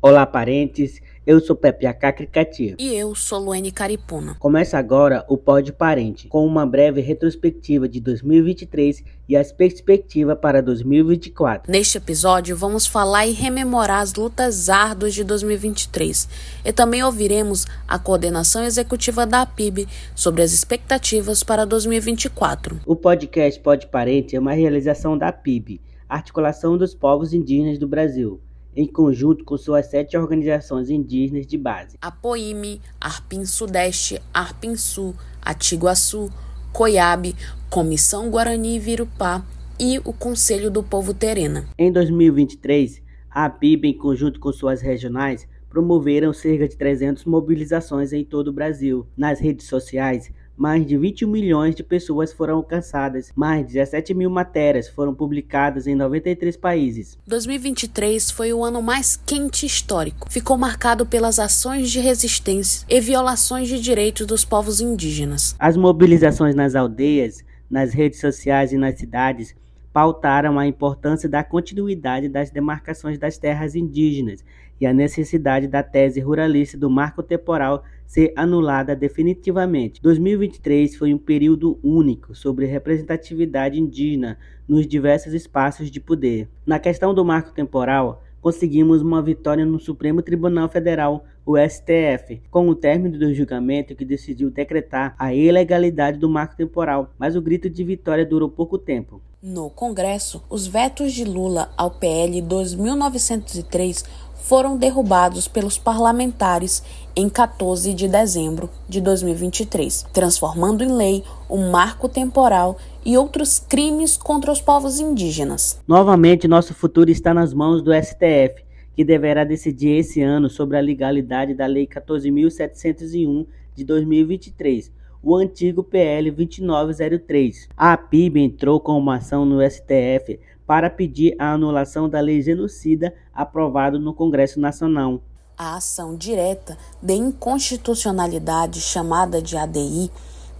Olá, parentes. Eu sou Pepe Acacricatia. E eu sou Luene Caripuna. Começa agora o Pod Parente, com uma breve retrospectiva de 2023 e as perspectivas para 2024. Neste episódio, vamos falar e rememorar as lutas árduas de 2023 e também ouviremos a coordenação executiva da PIB sobre as expectativas para 2024. O podcast Pod Parente é uma realização da PIB, Articulação dos Povos Indígenas do Brasil em conjunto com suas sete organizações indígenas de base. Apoíme, Arpim Sudeste, Arpim Sul, Atiguaçu, Coiabe, Comissão Guarani Virupá e o Conselho do Povo Terena. Em 2023, a APIB, em conjunto com suas regionais, promoveram cerca de 300 mobilizações em todo o Brasil. Nas redes sociais, mais de 21 milhões de pessoas foram alcançadas, mais de 17 mil matérias foram publicadas em 93 países. 2023 foi o ano mais quente histórico. Ficou marcado pelas ações de resistência e violações de direitos dos povos indígenas. As mobilizações nas aldeias, nas redes sociais e nas cidades pautaram a importância da continuidade das demarcações das terras indígenas e a necessidade da tese ruralista do marco temporal ser anulada definitivamente. 2023 foi um período único sobre representatividade indígena nos diversos espaços de poder. Na questão do marco temporal, conseguimos uma vitória no Supremo Tribunal Federal o STF, com o término do julgamento que decidiu decretar a ilegalidade do marco temporal, mas o grito de vitória durou pouco tempo. No Congresso, os vetos de Lula ao PL 2903 foram derrubados pelos parlamentares em 14 de dezembro de 2023, transformando em lei o marco temporal e outros crimes contra os povos indígenas. Novamente, nosso futuro está nas mãos do STF que deverá decidir esse ano sobre a legalidade da Lei 14.701 de 2023, o antigo PL 2903. A PIB entrou com uma ação no STF para pedir a anulação da lei genocida aprovada no Congresso Nacional. A ação direta de inconstitucionalidade, chamada de ADI,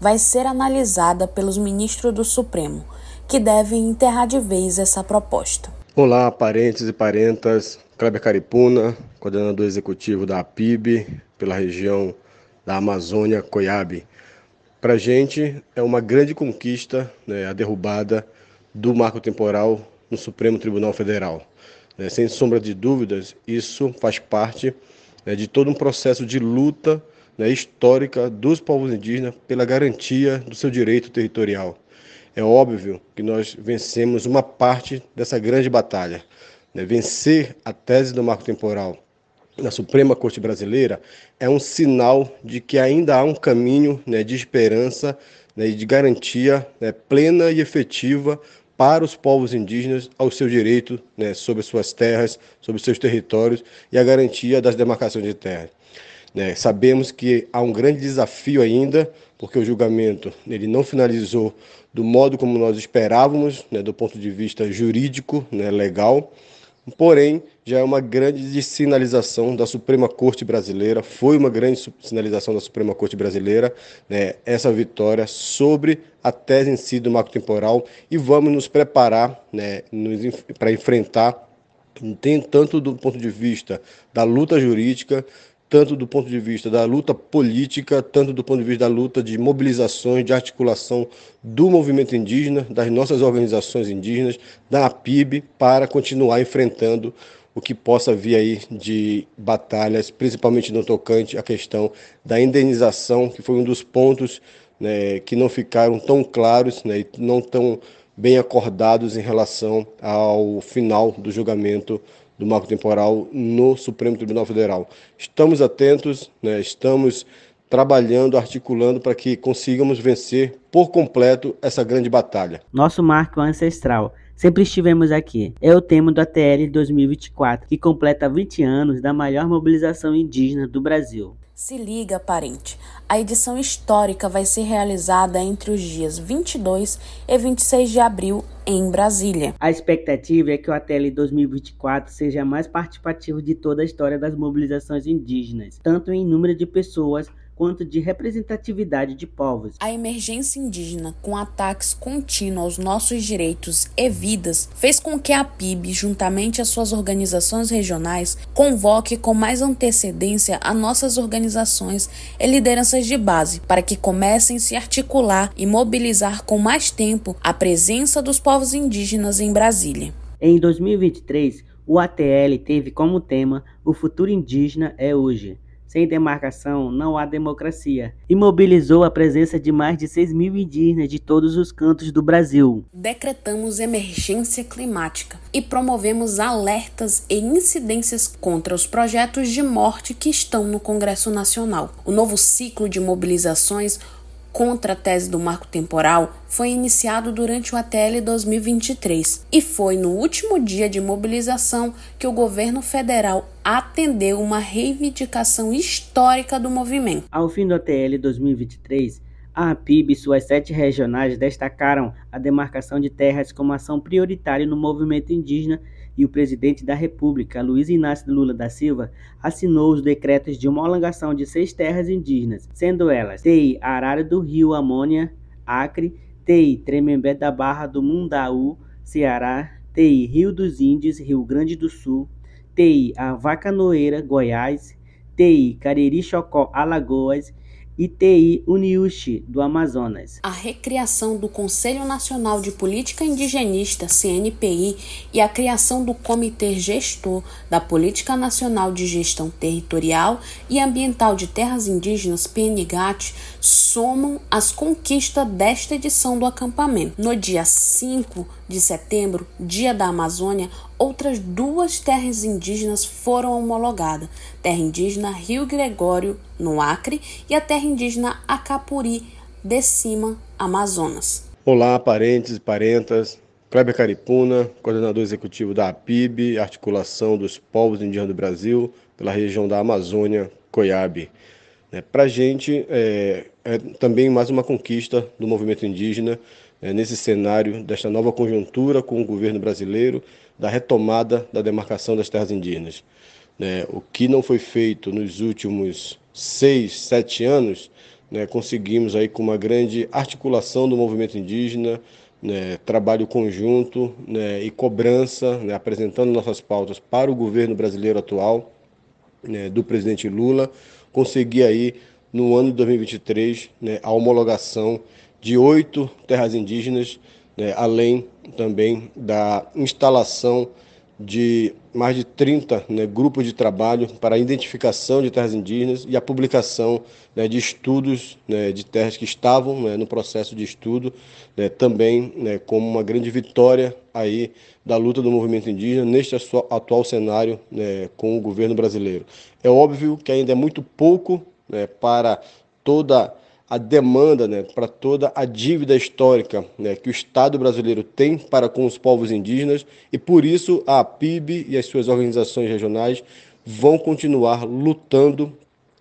vai ser analisada pelos ministros do Supremo, que devem enterrar de vez essa proposta. Olá, parentes e parentas. Kleber Caripuna, coordenador executivo da APIB pela região da Amazônia Coiabe. Para a gente é uma grande conquista né, a derrubada do marco temporal no Supremo Tribunal Federal. Né, sem sombra de dúvidas, isso faz parte né, de todo um processo de luta né, histórica dos povos indígenas pela garantia do seu direito territorial. É óbvio que nós vencemos uma parte dessa grande batalha, né, vencer a tese do marco temporal na Suprema Corte Brasileira é um sinal de que ainda há um caminho né, de esperança né, e de garantia né, plena e efetiva para os povos indígenas ao seu direito né, sobre suas terras, sobre seus territórios e a garantia das demarcações de terra. Né, sabemos que há um grande desafio ainda, porque o julgamento ele não finalizou do modo como nós esperávamos, né, do ponto de vista jurídico, né, legal. Porém, já é uma grande sinalização da Suprema Corte Brasileira, foi uma grande sinalização da Suprema Corte Brasileira, né, essa vitória sobre a tese em si do marco temporal e vamos nos preparar né, para enfrentar tem tanto do ponto de vista da luta jurídica tanto do ponto de vista da luta política, tanto do ponto de vista da luta de mobilizações, de articulação do movimento indígena, das nossas organizações indígenas, da APIB, para continuar enfrentando o que possa vir aí de batalhas, principalmente no tocante à questão da indenização, que foi um dos pontos né, que não ficaram tão claros né, e não tão bem acordados em relação ao final do julgamento do marco temporal no Supremo Tribunal Federal. Estamos atentos, né? estamos trabalhando, articulando para que consigamos vencer por completo essa grande batalha. Nosso marco ancestral. Sempre estivemos aqui. É o tema do ATL 2024, que completa 20 anos da maior mobilização indígena do Brasil. Se liga, parente. A edição histórica vai ser realizada entre os dias 22 e 26 de abril em Brasília. A expectativa é que o ATL 2024 seja mais participativo de toda a história das mobilizações indígenas, tanto em número de pessoas quanto de representatividade de povos. A emergência indígena, com ataques contínuos aos nossos direitos e vidas, fez com que a PIB, juntamente às suas organizações regionais, convoque com mais antecedência a nossas organizações e lideranças de base para que comecem a se articular e mobilizar com mais tempo a presença dos povos indígenas em Brasília. Em 2023, o ATL teve como tema O futuro indígena é hoje sem demarcação, não há democracia. E mobilizou a presença de mais de 6 mil indígenas de todos os cantos do Brasil. Decretamos emergência climática e promovemos alertas e incidências contra os projetos de morte que estão no Congresso Nacional. O novo ciclo de mobilizações contra a tese do marco temporal foi iniciado durante o ATL 2023 e foi no último dia de mobilização que o governo federal atendeu uma reivindicação histórica do movimento. Ao fim do ATL 2023, a APIB e suas sete regionais destacaram a demarcação de terras como ação prioritária no movimento indígena e o presidente da República, Luiz Inácio Lula da Silva, assinou os decretos de uma alongação de seis terras indígenas, sendo elas TI Arara do Rio Amônia, Acre, TI Tremembé da Barra do Mundaú, Ceará, TI Rio dos Índios, Rio Grande do Sul, TI Avacanoeira, Goiás, TI Cariri Chocó, Alagoas ITI Uniushi, do Amazonas. A recriação do Conselho Nacional de Política Indigenista, CNPI, e a criação do Comitê Gestor da Política Nacional de Gestão Territorial e Ambiental de Terras Indígenas, PNGAT, somam as conquistas desta edição do acampamento. No dia 5, de setembro, Dia da Amazônia, outras duas terras indígenas foram homologadas: terra indígena Rio Gregório, no Acre, e a terra indígena Acapuri, de cima, Amazonas. Olá, parentes e parentas. Kleber Caripuna, coordenador executivo da APIB, Articulação dos Povos Indígenas do Brasil, pela região da Amazônia, Coiabe. É, Para a gente, é, é também mais uma conquista do movimento indígena é, nesse cenário desta nova conjuntura com o governo brasileiro da retomada da demarcação das terras indígenas. Né, o que não foi feito nos últimos seis, sete anos, né, conseguimos aí com uma grande articulação do movimento indígena, né, trabalho conjunto né, e cobrança, né, apresentando nossas pautas para o governo brasileiro atual, né, do presidente Lula, conseguir aí no ano de 2023 a homologação de oito terras indígenas, né, além também da instalação de mais de 30 né, grupos de trabalho para a identificação de terras indígenas e a publicação né, de estudos né, de terras que estavam né, no processo de estudo, né, também né, como uma grande vitória aí da luta do movimento indígena neste atual cenário com o governo brasileiro. É óbvio que ainda é muito pouco para toda a a demanda né, para toda a dívida histórica né, que o Estado brasileiro tem para com os povos indígenas e por isso a PIB e as suas organizações regionais vão continuar lutando,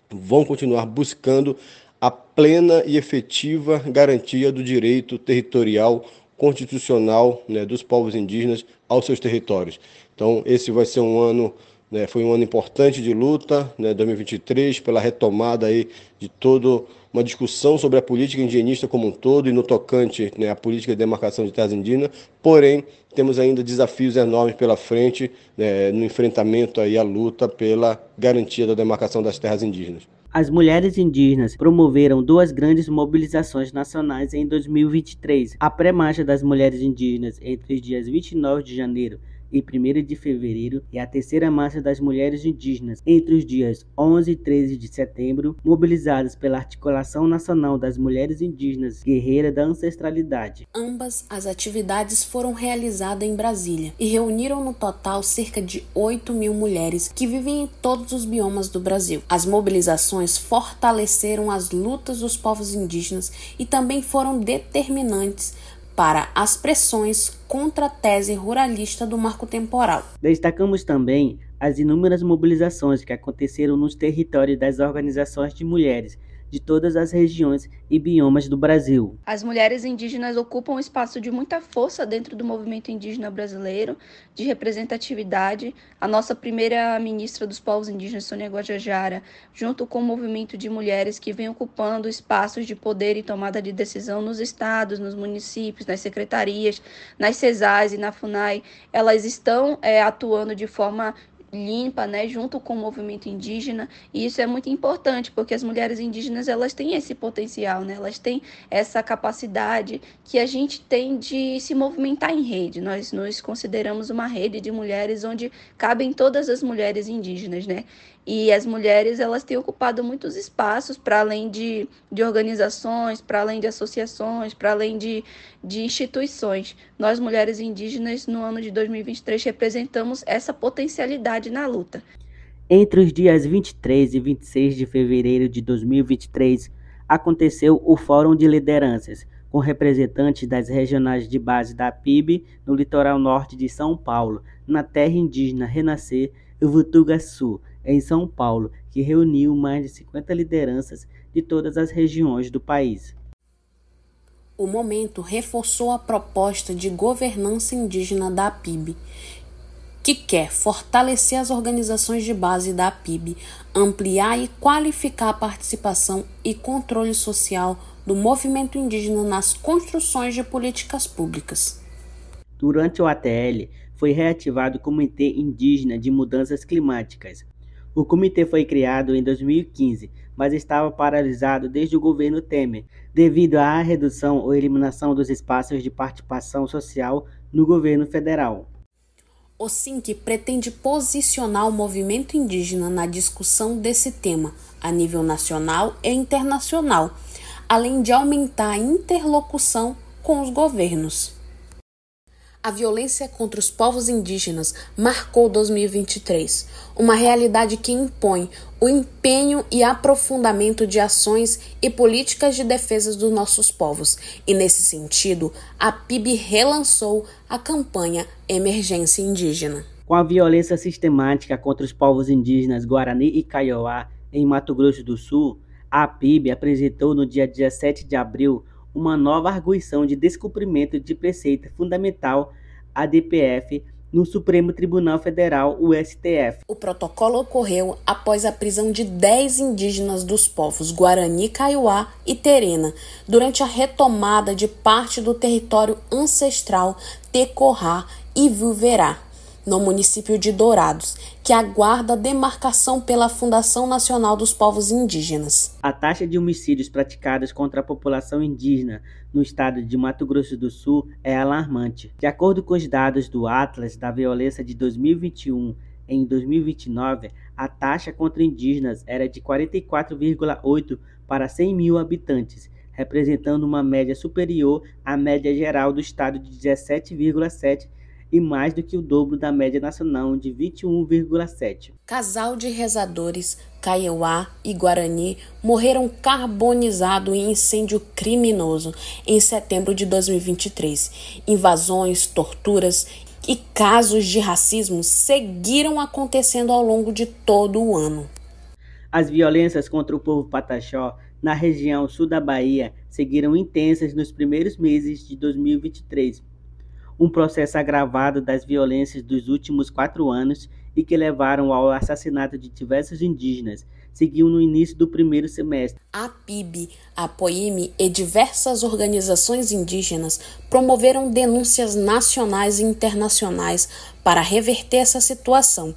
vão continuar buscando a plena e efetiva garantia do direito territorial constitucional né, dos povos indígenas aos seus territórios. Então esse vai ser um ano né, foi um ano importante de luta, 2023 né, pela retomada aí de todo uma discussão sobre a política indigenista como um todo e no tocante né, à política de demarcação de terras indígenas, porém temos ainda desafios enormes pela frente né, no enfrentamento aí à luta pela garantia da demarcação das terras indígenas. As mulheres indígenas promoveram duas grandes mobilizações nacionais em 2023. A pré-marcha das mulheres indígenas entre os dias 29 de janeiro e 1 de fevereiro e a terceira marcha das mulheres indígenas entre os dias 11 e 13 de setembro, mobilizadas pela Articulação Nacional das Mulheres Indígenas Guerreira da Ancestralidade. Ambas as atividades foram realizadas em Brasília e reuniram no total cerca de 8 mil mulheres que vivem em todos os biomas do Brasil. As mobilizações fortaleceram as lutas dos povos indígenas e também foram determinantes para as pressões contra a tese ruralista do marco temporal. Destacamos também as inúmeras mobilizações que aconteceram nos territórios das organizações de mulheres de todas as regiões e biomas do Brasil. As mulheres indígenas ocupam um espaço de muita força dentro do movimento indígena brasileiro, de representatividade. A nossa primeira ministra dos povos indígenas, Sônia Guajajara, junto com o movimento de mulheres que vem ocupando espaços de poder e tomada de decisão nos estados, nos municípios, nas secretarias, nas CESAs e na FUNAI, elas estão é, atuando de forma limpa, né, junto com o movimento indígena, e isso é muito importante, porque as mulheres indígenas, elas têm esse potencial, né? Elas têm essa capacidade que a gente tem de se movimentar em rede. Nós nos consideramos uma rede de mulheres onde cabem todas as mulheres indígenas, né? E as mulheres, elas têm ocupado muitos espaços para além de, de organizações, para além de associações, para além de, de instituições. Nós, mulheres indígenas, no ano de 2023, representamos essa potencialidade na luta. Entre os dias 23 e 26 de fevereiro de 2023, aconteceu o Fórum de Lideranças, com representantes das regionais de base da PIB no litoral norte de São Paulo, na terra indígena Renascer e Sul. É em São Paulo, que reuniu mais de 50 lideranças de todas as regiões do país. O momento reforçou a proposta de governança indígena da PIB, que quer fortalecer as organizações de base da PIB, ampliar e qualificar a participação e controle social do movimento indígena nas construções de políticas públicas. Durante o ATL, foi reativado o Comitê Indígena de Mudanças Climáticas, o comitê foi criado em 2015, mas estava paralisado desde o governo Temer, devido à redução ou eliminação dos espaços de participação social no governo federal. O SINC pretende posicionar o movimento indígena na discussão desse tema a nível nacional e internacional, além de aumentar a interlocução com os governos. A violência contra os povos indígenas marcou 2023, uma realidade que impõe o empenho e aprofundamento de ações e políticas de defesa dos nossos povos. E nesse sentido, a PIB relançou a campanha Emergência Indígena. Com a violência sistemática contra os povos indígenas Guarani e Kaiowá em Mato Grosso do Sul, a PIB apresentou no dia 17 de abril uma nova arguição de descumprimento de preceito fundamental (ADPF) DPF no Supremo Tribunal Federal, o STF. O protocolo ocorreu após a prisão de 10 indígenas dos povos Guarani, Kaiowá e Terena, durante a retomada de parte do território ancestral Tecorá e Vilverá, no município de Dourados, que aguarda demarcação pela Fundação Nacional dos Povos Indígenas. A taxa de homicídios praticados contra a população indígena no estado de Mato Grosso do Sul é alarmante. De acordo com os dados do Atlas da Violência de 2021, em 2029, a taxa contra indígenas era de 44,8 para 100 mil habitantes, representando uma média superior à média geral do estado de 17,7 e mais do que o dobro da média nacional de 21,7. Casal de rezadores Caiuá e Guarani morreram carbonizado em incêndio criminoso em setembro de 2023. Invasões, torturas e casos de racismo seguiram acontecendo ao longo de todo o ano. As violências contra o povo pataxó na região sul da Bahia seguiram intensas nos primeiros meses de 2023 um processo agravado das violências dos últimos quatro anos e que levaram ao assassinato de diversos indígenas, seguiu no início do primeiro semestre. A PIB, a POIME e diversas organizações indígenas promoveram denúncias nacionais e internacionais para reverter essa situação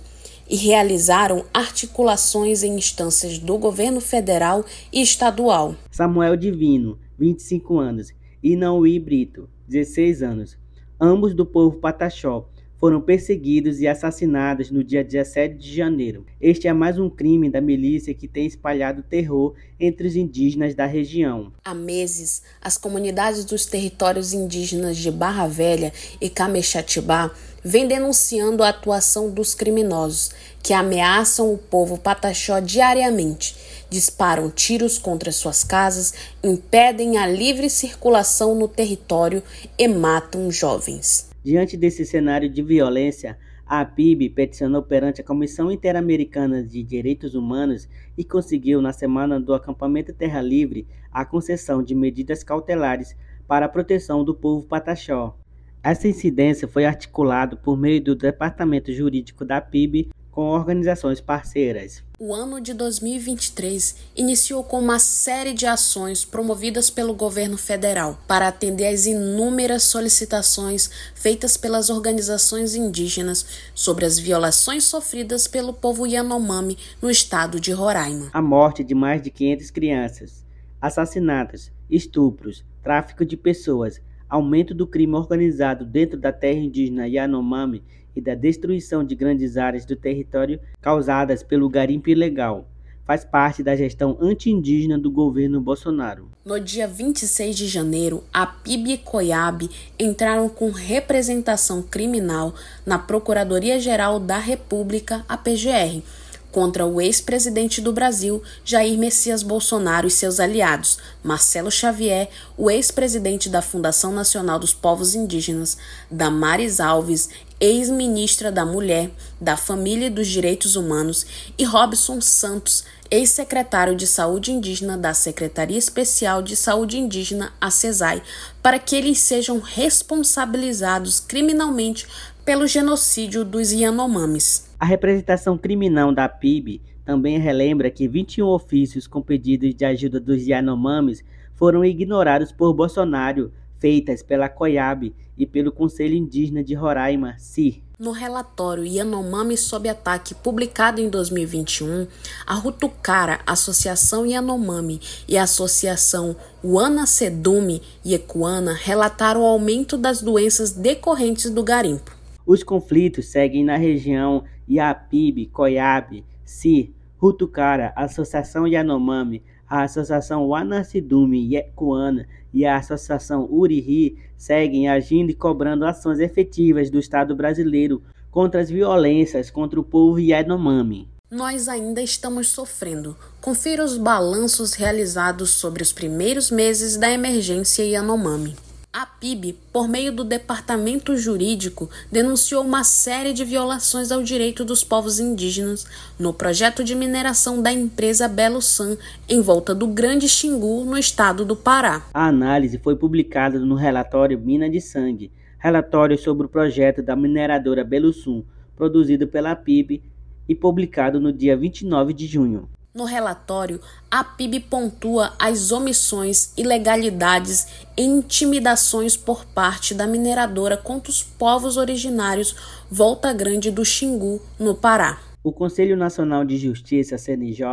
e realizaram articulações em instâncias do governo federal e estadual. Samuel Divino, 25 anos, e Naui Brito, 16 anos, ambos do povo Pataxó, foram perseguidos e assassinados no dia 17 de janeiro. Este é mais um crime da milícia que tem espalhado terror entre os indígenas da região. Há meses, as comunidades dos territórios indígenas de Barra Velha e Camexatibá vem denunciando a atuação dos criminosos que ameaçam o povo pataxó diariamente, disparam tiros contra suas casas, impedem a livre circulação no território e matam jovens. Diante desse cenário de violência, a PIB peticionou perante a Comissão Interamericana de Direitos Humanos e conseguiu, na semana do acampamento Terra Livre, a concessão de medidas cautelares para a proteção do povo pataxó. Essa incidência foi articulada por meio do Departamento Jurídico da PIB com organizações parceiras. O ano de 2023 iniciou com uma série de ações promovidas pelo governo federal para atender às inúmeras solicitações feitas pelas organizações indígenas sobre as violações sofridas pelo povo Yanomami no estado de Roraima. A morte de mais de 500 crianças, assassinatos, estupros, tráfico de pessoas, aumento do crime organizado dentro da terra indígena Yanomami e da destruição de grandes áreas do território causadas pelo garimpo ilegal. Faz parte da gestão anti-indígena do governo Bolsonaro. No dia 26 de janeiro, a PIB e COIAB entraram com representação criminal na Procuradoria-Geral da República, a PGR contra o ex-presidente do Brasil, Jair Messias Bolsonaro e seus aliados, Marcelo Xavier, o ex-presidente da Fundação Nacional dos Povos Indígenas, Damares Alves, ex-ministra da Mulher, da Família e dos Direitos Humanos, e Robson Santos, ex-secretário de Saúde Indígena da Secretaria Especial de Saúde Indígena, a CESAI, para que eles sejam responsabilizados criminalmente pelo genocídio dos Yanomamis. A representação criminal da PIB também relembra que 21 ofícios com pedidos de ajuda dos Yanomamis foram ignorados por Bolsonaro, feitas pela COIAB e pelo Conselho Indígena de Roraima, CIR. No relatório Yanomami sob ataque, publicado em 2021, a Rutucara, Associação Yanomami e a Associação Uana Sedume Yekuana relataram o aumento das doenças decorrentes do garimpo. Os conflitos seguem na região Iapib, Coiab, Si, Rutucara, Associação Yanomami, a Associação Wanacidumi Yekuana e a Associação Uriri seguem agindo e cobrando ações efetivas do Estado brasileiro contra as violências contra o povo Yanomami. Nós ainda estamos sofrendo. Confira os balanços realizados sobre os primeiros meses da emergência Yanomami. A PIB, por meio do Departamento Jurídico, denunciou uma série de violações ao direito dos povos indígenas no projeto de mineração da empresa Belo San, em volta do Grande Xingu, no estado do Pará. A análise foi publicada no relatório Mina de Sangue, relatório sobre o projeto da mineradora Belo Sun, produzido pela PIB e publicado no dia 29 de junho. No relatório, a PIB pontua as omissões, ilegalidades e intimidações por parte da mineradora contra os povos originários Volta Grande do Xingu, no Pará. O Conselho Nacional de Justiça, CNJ,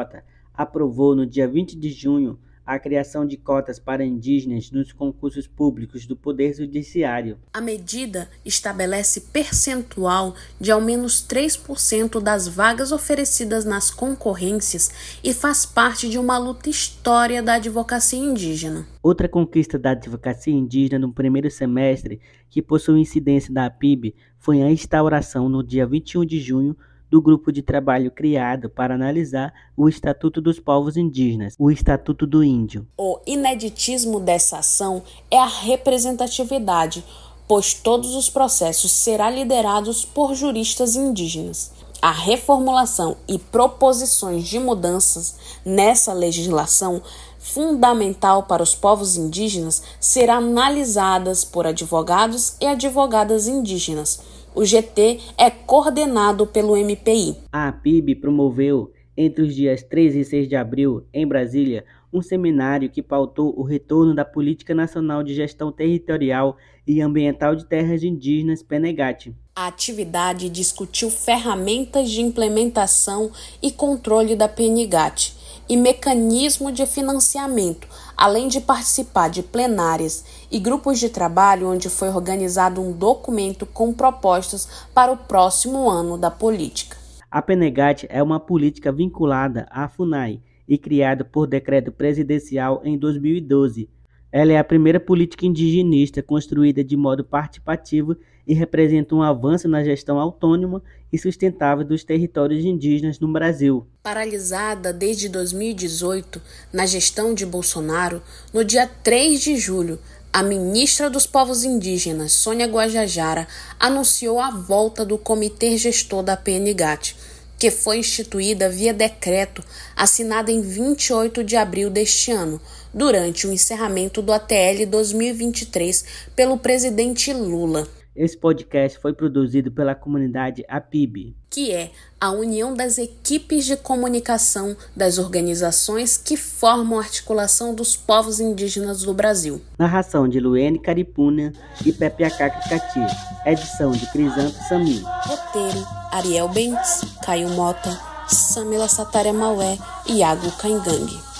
aprovou no dia 20 de junho a criação de cotas para indígenas nos concursos públicos do Poder Judiciário. A medida estabelece percentual de ao menos 3% das vagas oferecidas nas concorrências e faz parte de uma luta história da advocacia indígena. Outra conquista da advocacia indígena no primeiro semestre, que possui incidência da PIB, foi a instauração no dia 21 de junho do grupo de trabalho criado para analisar o Estatuto dos Povos Indígenas, o Estatuto do Índio. O ineditismo dessa ação é a representatividade, pois todos os processos serão liderados por juristas indígenas. A reformulação e proposições de mudanças nessa legislação fundamental para os povos indígenas serão analisadas por advogados e advogadas indígenas o GT é coordenado pelo MPI. A PIB promoveu, entre os dias 3 e 6 de abril, em Brasília, um seminário que pautou o retorno da Política Nacional de Gestão Territorial e Ambiental de Terras Indígenas Penegate. A atividade discutiu ferramentas de implementação e controle da Penegate e mecanismo de financiamento, além de participar de plenárias e grupos de trabalho onde foi organizado um documento com propostas para o próximo ano da política. A Penegat é uma política vinculada à FUNAI e criada por decreto presidencial em 2012. Ela é a primeira política indigenista construída de modo participativo e representa um avanço na gestão autônoma e sustentável dos territórios indígenas no Brasil. Paralisada desde 2018, na gestão de Bolsonaro, no dia 3 de julho, a ministra dos Povos Indígenas, Sônia Guajajara, anunciou a volta do comitê gestor da PNGAT, que foi instituída via decreto assinado em 28 de abril deste ano, durante o encerramento do ATL 2023 pelo presidente Lula. Esse podcast foi produzido pela comunidade APIB, que é a união das equipes de comunicação das organizações que formam a articulação dos povos indígenas do Brasil. Narração de Luene Caripuna e Pepe Acacati. Edição de Crisanto Samir. Roteiro: Ariel Bentes, Caio Mota, Samila Satara Maué e Iago Caingangue.